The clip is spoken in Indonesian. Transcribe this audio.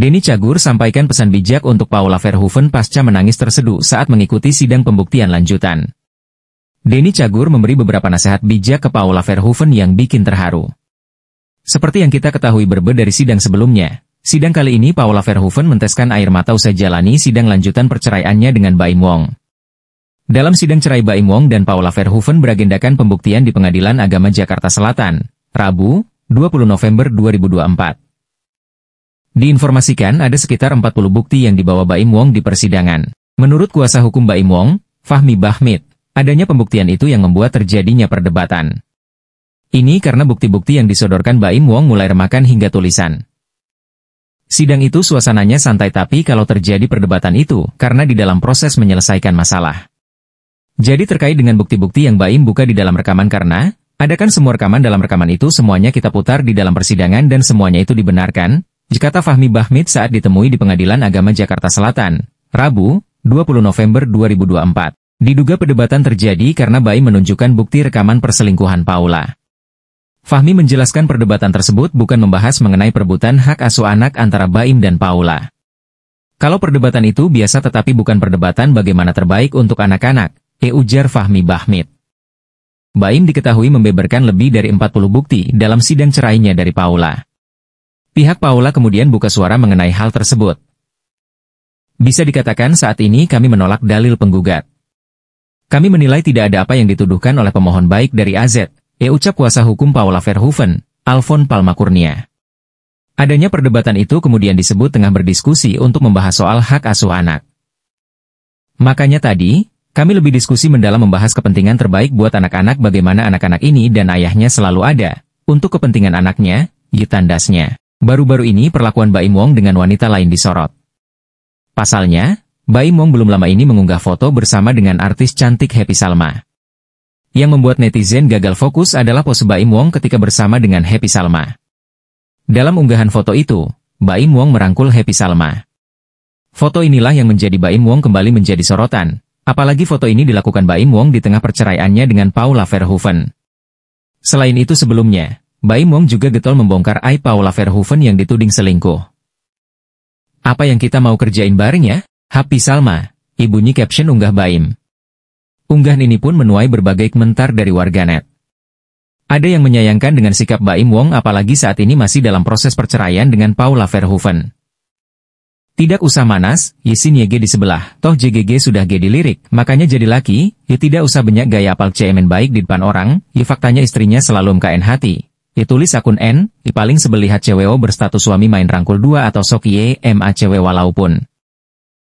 Denny Cagur sampaikan pesan bijak untuk Paula Verhoeven pasca menangis terseduh saat mengikuti sidang pembuktian lanjutan. Denny Cagur memberi beberapa nasihat bijak ke Paula Verhoeven yang bikin terharu. Seperti yang kita ketahui berbeda dari sidang sebelumnya, sidang kali ini Paula Verhoeven menteskan air mata usai jalani sidang lanjutan perceraiannya dengan Baim Wong. Dalam sidang cerai Baim Wong dan Paula Verhoeven beragendakan pembuktian di Pengadilan Agama Jakarta Selatan, Rabu, 20 November 2024. Diinformasikan ada sekitar 40 bukti yang dibawa Baim Wong di persidangan. Menurut kuasa hukum Baim Wong, Fahmi Bahmid, adanya pembuktian itu yang membuat terjadinya perdebatan. Ini karena bukti-bukti yang disodorkan Baim Wong mulai remakan hingga tulisan. Sidang itu suasananya santai tapi kalau terjadi perdebatan itu karena di dalam proses menyelesaikan masalah. Jadi terkait dengan bukti-bukti yang Baim buka di dalam rekaman karena, adakan semua rekaman dalam rekaman itu semuanya kita putar di dalam persidangan dan semuanya itu dibenarkan, Jakarta Fahmi Bahmid saat ditemui di Pengadilan Agama Jakarta Selatan, Rabu, 20 November 2024. Diduga perdebatan terjadi karena Bayi menunjukkan bukti rekaman perselingkuhan Paula. Fahmi menjelaskan perdebatan tersebut bukan membahas mengenai perebutan hak asuh anak antara Baim dan Paula. Kalau perdebatan itu biasa tetapi bukan perdebatan bagaimana terbaik untuk anak-anak, e ujar Fahmi Bahmid. Baim diketahui membeberkan lebih dari 40 bukti dalam sidang cerainya dari Paula. Pihak Paula kemudian buka suara mengenai hal tersebut. Bisa dikatakan saat ini kami menolak dalil penggugat. Kami menilai tidak ada apa yang dituduhkan oleh pemohon baik dari AZ, ya e ucap kuasa hukum Paula Verhoeven, Alfon Palmakurnia. Adanya perdebatan itu kemudian disebut tengah berdiskusi untuk membahas soal hak asuh anak. Makanya tadi, kami lebih diskusi mendalam membahas kepentingan terbaik buat anak-anak bagaimana anak-anak ini dan ayahnya selalu ada, untuk kepentingan anaknya, ditandasnya. Baru-baru ini perlakuan Baim Wong dengan wanita lain disorot. Pasalnya, Baim Wong belum lama ini mengunggah foto bersama dengan artis cantik Happy Salma. Yang membuat netizen gagal fokus adalah pose Baim Wong ketika bersama dengan Happy Salma. Dalam unggahan foto itu, Baim Wong merangkul Happy Salma. Foto inilah yang menjadi Baim Wong kembali menjadi sorotan, apalagi foto ini dilakukan Baim Wong di tengah perceraiannya dengan Paula Verhoeven. Selain itu sebelumnya, Baim Wong juga getol membongkar Ai Paula Verhoeven yang dituding selingkuh. Apa yang kita mau kerjain bareng ya? Happy Salma, ibunya caption unggah Baim. Unggahan ini pun menuai berbagai komentar dari warganet. Ada yang menyayangkan dengan sikap Baim Wong apalagi saat ini masih dalam proses perceraian dengan Paula Verhoeven. Tidak usah manas, Yesin YG di sebelah, toh JGG sudah G dilirik, makanya jadi laki, ya tidak usah banyak gaya apal cemen baik di depan orang, ya faktanya istrinya selalu mkn hati. Ditulis akun N, di paling sebelihat HCWO berstatus suami main rangkul 2 atau sok Y, MACW walaupun.